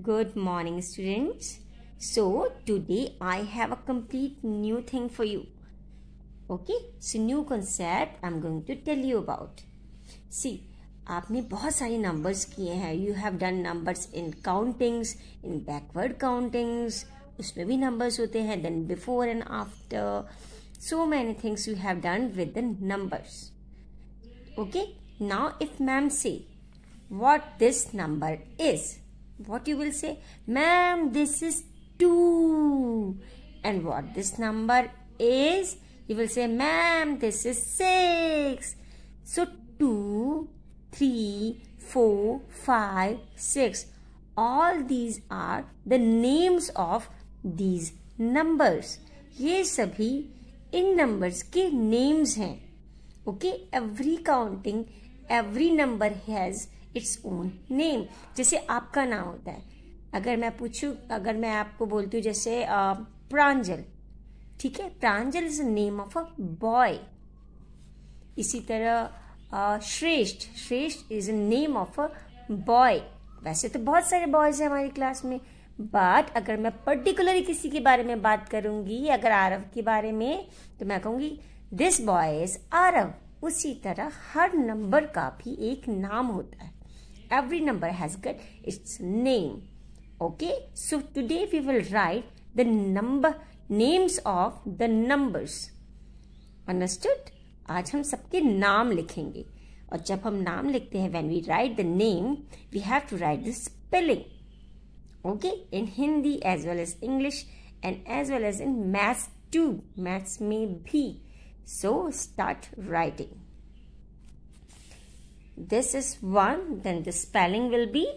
Good morning students. So today I have a complete new thing for you. Okay, so new concept I'm going to tell you about. See, आपने बहुत सारे numbers किए हैं You have done numbers in countings, in backward countings. उसमें भी numbers होते हैं then before and after. So many things you have done with the numbers. Okay, now if ma'am say what this number is what you will say ma'am this is 2 and what this number is you will say ma'am this is 6 so 2 3 4 5 6 all these are the names of these numbers ये सभी इन numbers के names हैं okay every counting every number has its own name जैसे आपका नाम होता है अगर मैं पूछूँ अगर मैं आपको बोलती हूँ जैसे प्रांजल ठीक है Pranjal is name of a boy इसी तरह Shreshth Shreshth is a name of a boy वैसे तो बहुत सारे बॉयज हैं हमारी क्लास में बट अगर मैं पर्टिकुलरली किसी के बारे में बात करूंगी अगर आरव के बारे में तो मैं कहूंगी दिस बॉय इज आरव उसी तरह हर नंबर का भी एक नाम होता है every number has got its name okay so today we will write the number names of the numbers understood आज हम सबके नाम लिखेंगे और जब हम नाम लिखते हैं when we write the name we have to write the spelling okay in Hindi as well as English and as well as in maths too maths may be so start writing this is 1 then the spelling will be